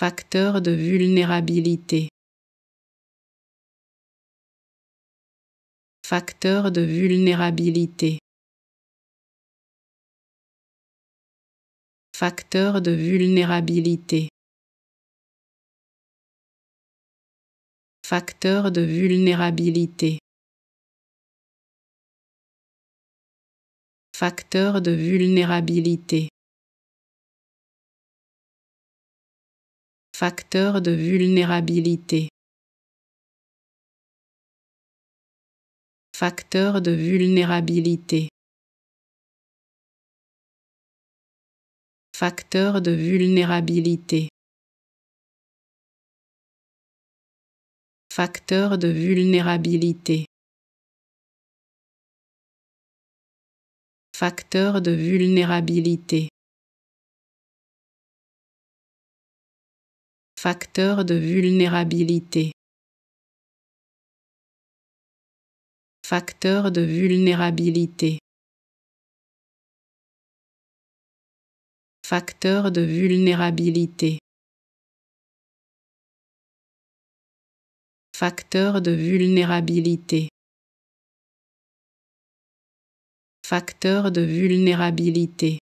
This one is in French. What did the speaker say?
facteur de vulnérabilité. Facteur de vulnérabilité. Facteur de vulnérabilité. Facteur de vulnérabilité. Facteur de vulnérabilité. facteur de vulnérabilité. Facteur de vulnérabilité. Facteur de vulnérabilité. Facteur de vulnérabilité. Facteur de vulnérabilité. facteur de vulnérabilité facteur de vulnérabilité facteur de vulnérabilité facteur de vulnérabilité facteur de vulnérabilité